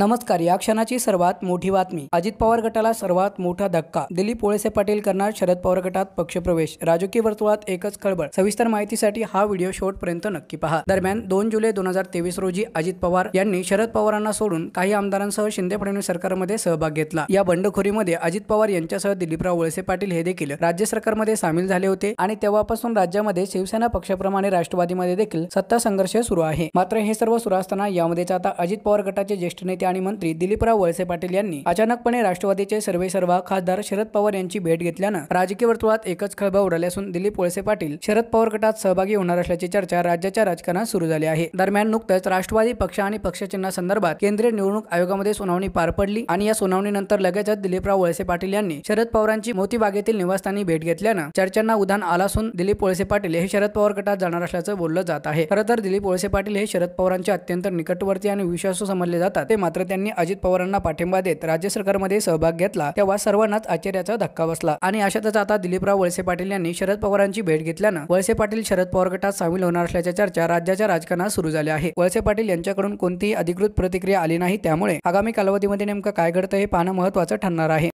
नमस्कार या क्षणाची सर्वात मोठी बातमी अजित पवार गटाला सर्वात मोठा धक्का दिलीप वळसे पाटील करणार शरद पवार गटात पक्षप्रवेश राजकीय वर्तुळात एकच खळबळ सविस्तर माहितीसाठी हा व्हिडिओ शेवटपर्यंत नक्की पहा दरम्यान दोन जुलै दोन हजार तेवीस रोजी अजित पवार यांनी शरद पवारांना सोडून काही आमदारांसह शिंदे फडणवीस सरकारमध्ये सहभाग घेतला या बंडखोरीमध्ये अजित पवार यांच्यासह दिलीपराव वळसे पाटील हे देखील राज्य सरकारमध्ये सामील झाले होते आणि तेव्हापासून राज्यामध्ये शिवसेना पक्षाप्रमाणे राष्ट्रवादीमध्ये देखील सत्ता संघर्ष सुरू आहे मात्र हे सर्व सुरू असताना यामध्येच आता अजित पवार गटाचे ज्येष्ठ नेते आणि मंत्री दिलीपराव वळसे पाटील यांनी अचानकपणे राष्ट्रवादीचे सर्वे सर्वेसर्वा खासदार शरद पवार यांची भेट घेतल्यानं राजकीय वर्तुळात एकच खळबळ उडाली असून दिलीप वळसे पाटील शरद पवार गटात सहभागी होणार असल्याची चर्चा राज्याच्या राजकारणात सुरू झाली आहे दरम्यान नुकतंच राष्ट्रवादी पक्ष आणि पक्षचिन्हासंदर्भात केंद्रीय निवडणूक आयोगामध्ये सुनावणी पार पडली आणि या सुनावणीनंतर लगेचच दिलीपराव वळसे पाटील यांनी शरद पवारांची मोतीबागेतील निवासस्थानी भेट घेतल्यानं चर्चांना उधाण आला असून दिलीप वळसे पाटील हे शरद पवार गटात जाणार असल्याचं बोललं जात आहे खरं तर दिलीप वळसे पाटील हे शरद पवारांचे अत्यंत निकटवर्ती आणि विश्वासू समजले जातात ते मात्र मात्र त्यांनी अजित पवारांना पाठिंबा देत राज्य सरकारमध्ये सहभाग घेतला तेव्हा सर्वांनाच आश्चर्याचा धक्का बसला आणि अशातच आता दिलीपराव वळसे पाटील यांनी शरद पवारांची भेट घेतल्यानं वळसे पाटील शरद पवार गटात सामील होणार असल्याच्या चर्चा राज्याच्या राजकारणात सुरू झाल्या आहे वळसे पाटील यांच्याकडून कोणतीही अधिकृत प्रतिक्रिया आली नाही त्यामुळे आगामी कालावधीमध्ये नेमकं काय घडतं हे पाहणं महत्वाचं ठरणार आहे